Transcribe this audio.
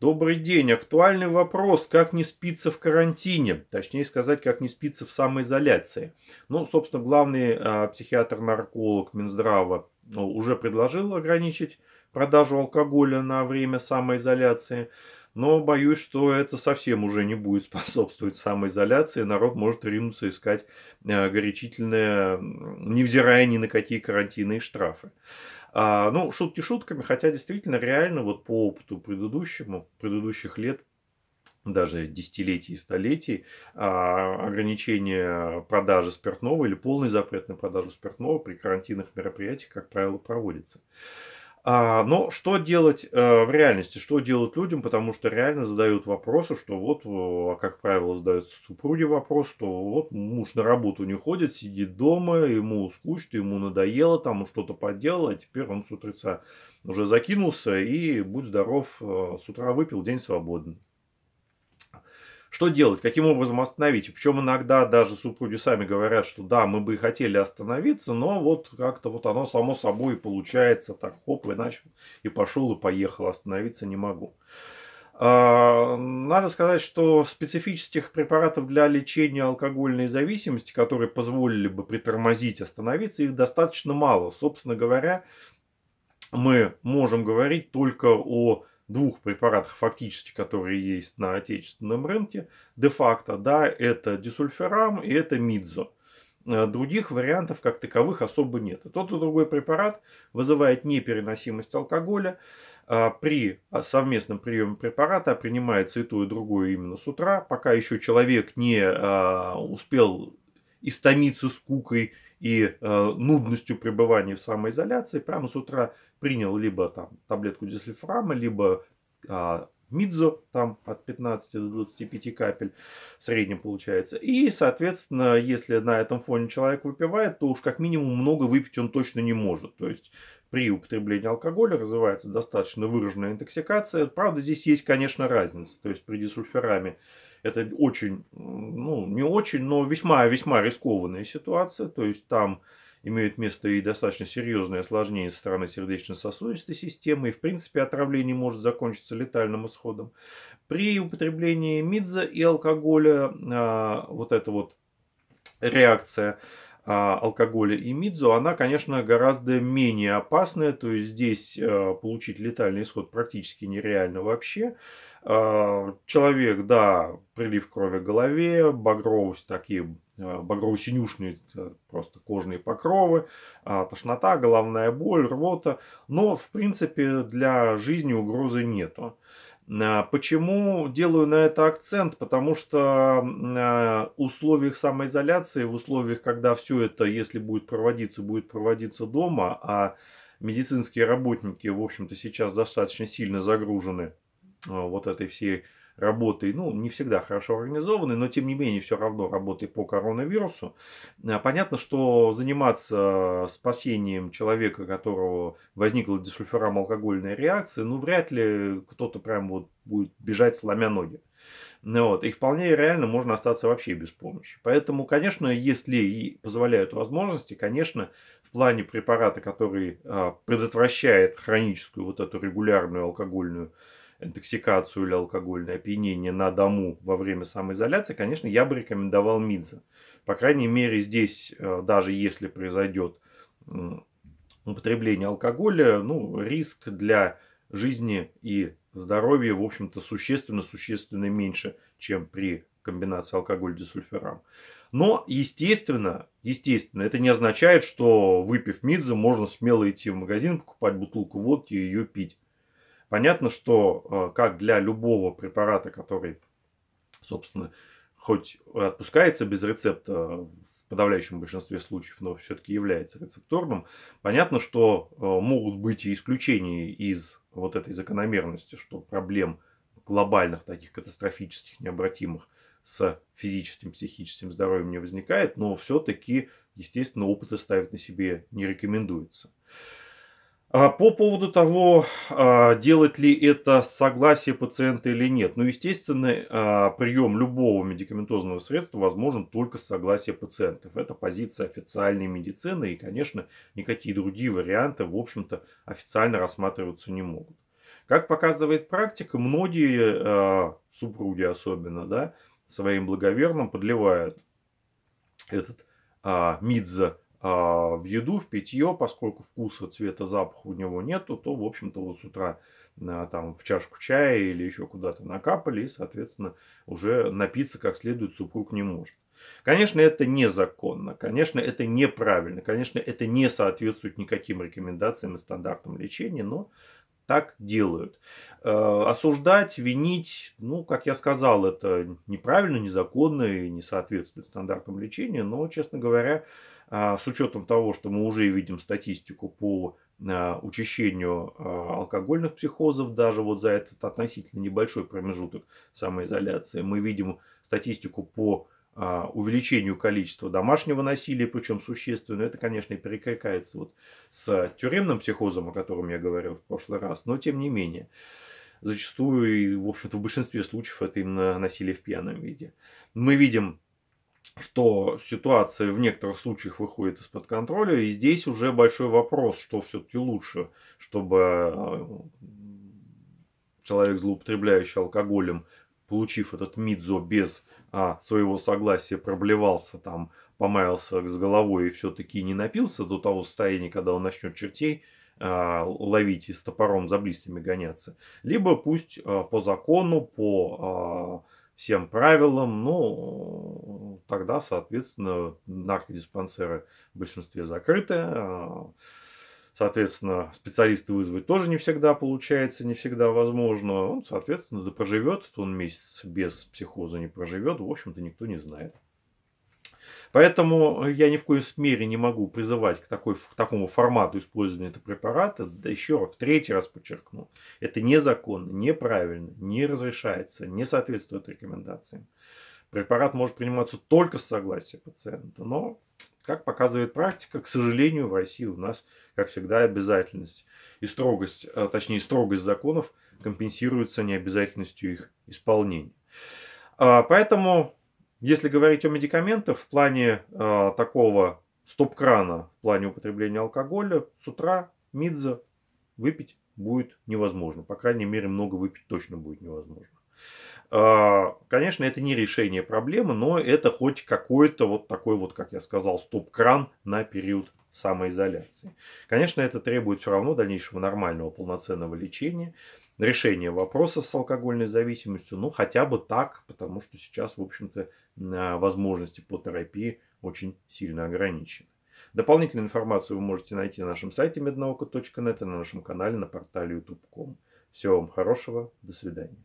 Добрый день. Актуальный вопрос, как не спится в карантине, точнее сказать, как не спится в самоизоляции. Ну, собственно, главный э, а, психиатр-нарколог Минздрава ну, уже предложил ограничить продажу алкоголя на время самоизоляции. Но боюсь, что это совсем уже не будет способствовать самоизоляции. Народ может ринуться искать а, горячительное, невзирая ни на какие карантинные и штрафы. А, ну, шутки шутками, хотя действительно реально вот по опыту предыдущему, предыдущих лет даже десятилетий и столетий, а, ограничение продажи спиртного или полный запрет на продажу спиртного при карантинных мероприятиях, как правило, проводится. А, но что делать а, в реальности, что делать людям, потому что реально задают вопросы, что вот, э, а как правило, задаются супруги вопрос, что вот муж на работу не ходит, сидит дома, ему скучно, ему надоело, там что-то поделал, а теперь он с утреца уже закинулся и, будь здоров, э, с утра выпил, день свободный. Что делать? Каким образом остановить? Причем иногда даже супруги сами говорят, что да, мы бы и хотели остановиться, но вот как-то вот оно само собой получается так хоп и начал, и пошел, и поехал, остановиться не могу. А, надо сказать, что специфических препаратов для лечения алкогольной зависимости, которые позволили бы притормозить, остановиться, их достаточно мало. Собственно говоря, мы можем говорить только о двух препаратах фактически, которые есть на отечественном рынке, де-факто, да, это дисульфирам и это мидзо. Э, других вариантов как таковых особо нет. И тот и другой препарат вызывает непереносимость алкоголя. А, при а, совместном приеме препарата принимается и то, и другое именно с утра, пока еще человек не а, успел истомиться скукой и э, нудностью пребывания в самоизоляции, прямо с утра принял либо там таблетку дислифрама, либо э, Мидзо, там от 15 до 25 капель в среднем получается. И, соответственно, если на этом фоне человек выпивает, то уж как минимум много выпить он точно не может. То есть при употреблении алкоголя развивается достаточно выраженная интоксикация. Правда, здесь есть, конечно, разница. То есть при дисульфираме это очень, ну, не очень, но весьма-весьма рискованная ситуация. То есть там имеют место и достаточно серьезные осложнения со стороны сердечно-сосудистой системы, и в принципе отравление может закончиться летальным исходом. При употреблении мидза и алкоголя а, вот эта вот реакция а, алкоголя и мидзу, она, конечно, гораздо менее опасная. То есть здесь э, получить летальный исход практически нереально вообще. А, человек, да, прилив крови к голове, багровость такие э, багрово-синюшные э, просто кожные покровы, а, тошнота, головная боль, рвота. Но, в принципе, для жизни угрозы нету. Э, почему делаю на это акцент? Потому что э, в условиях самоизоляции, в условиях, когда все это, если будет проводиться, будет проводиться дома, а медицинские работники, в общем-то, сейчас достаточно сильно загружены а, вот этой всей работой, ну, не всегда хорошо организованной, но тем не менее все равно работой по коронавирусу. А, понятно, что заниматься спасением человека, у которого возникла алкогольная реакция, ну, вряд ли кто-то прям вот будет бежать сломя ноги. Ну вот. И вполне реально можно остаться вообще без помощи. Поэтому, конечно, если и позволяют возможности, конечно, в плане препарата, который э, предотвращает хроническую вот эту регулярную алкогольную интоксикацию или алкогольное опьянение на дому во время самоизоляции, конечно, я бы рекомендовал МИДЗа. По крайней мере, здесь, э, даже если произойдет употребление алкоголя, ну, риск для жизни и здоровья, в общем-то, существенно-существенно меньше, чем при комбинации алкоголь дисульфирам. Но, естественно, естественно, это не означает, что выпив мидзу, можно смело идти в магазин, покупать бутылку водки и ее пить. Понятно, что э, как для любого препарата, который, собственно, хоть отпускается без рецепта в подавляющем большинстве случаев, но все-таки является рецепторным, понятно, что э, могут быть и исключения из вот этой закономерности, что проблем глобальных, таких катастрофических, необратимых с физическим, психическим здоровьем не возникает, но все-таки, естественно, опыты ставить на себе не рекомендуется. А, по поводу того, а, делать ли это согласие пациента или нет. Ну, естественно, а, прием любого медикаментозного средства возможен только с согласия пациентов. Это позиция официальной медицины, и, конечно, никакие другие варианты, в общем-то, официально рассматриваться не могут. Как показывает практика, многие супруги особенно, да, своим благоверным подливают этот а, Мидза а, в еду, в питье, поскольку вкуса, цвета, запаха у него нету, то, в общем-то, вот с утра а, там в чашку чая или еще куда-то накапали, и, соответственно, уже напиться как следует супруг не может. Конечно, это незаконно, конечно, это неправильно, конечно, это не соответствует никаким рекомендациям и стандартам лечения, но так делают. А, осуждать, винить, ну, как я сказал, это неправильно, незаконно и не соответствует стандартам лечения, но, честно говоря, а, с учетом того, что мы уже видим статистику по а, учащению а, алкогольных психозов, даже вот за этот относительно небольшой промежуток самоизоляции, мы видим статистику по увеличению количества домашнего насилия, причем существенно, это, конечно, перекликается вот с тюремным психозом, о котором я говорил в прошлый раз, но тем не менее зачастую и, в общем-то, в большинстве случаев это именно насилие в пьяном виде. Мы видим что ситуация в некоторых случаях выходит из-под контроля, и здесь уже большой вопрос, что все-таки лучше, чтобы э, человек, злоупотребляющий алкоголем, получив этот мидзо без а, своего согласия, проблевался там, помаялся с головой и все-таки не напился до того состояния, когда он начнет чертей а, ловить и с топором за близкими гоняться. Либо пусть а, по закону, по... А, всем правилам, ну, тогда, соответственно, наркодиспансеры в большинстве закрыты. А, соответственно, специалисты вызвать тоже не всегда получается, не всегда возможно. Он, соответственно, да проживет он месяц без психоза не проживет, в общем-то, никто не знает. Поэтому э, я ни в коей мере не могу призывать к, такой, к такому формату использования этого препарата. Да еще раз, в третий раз подчеркну. Это незаконно, неправильно, не разрешается, не соответствует рекомендациям. Препарат может приниматься только с согласия пациента, но, как показывает практика, к сожалению, в России у нас, как всегда, обязательность и строгость, а, точнее строгость законов компенсируется необязательностью их исполнения. А, поэтому если говорить о медикаментах в плане э, такого стоп-крана, в плане употребления алкоголя, с утра мидза выпить будет невозможно. По крайней мере, много выпить точно будет невозможно. А, конечно, это не решение проблемы, но это хоть какой-то вот такой вот, как я сказал, стоп-кран на период самоизоляции. Конечно, это требует все равно дальнейшего нормального полноценного лечения решение вопроса с алкогольной зависимостью, ну хотя бы так, потому что сейчас, в общем-то, а, возможности по терапии очень сильно ограничены. Дополнительную информацию вы можете найти на нашем сайте mednauka.net и на нашем канале на портале youtube.com. Всего вам хорошего, до свидания.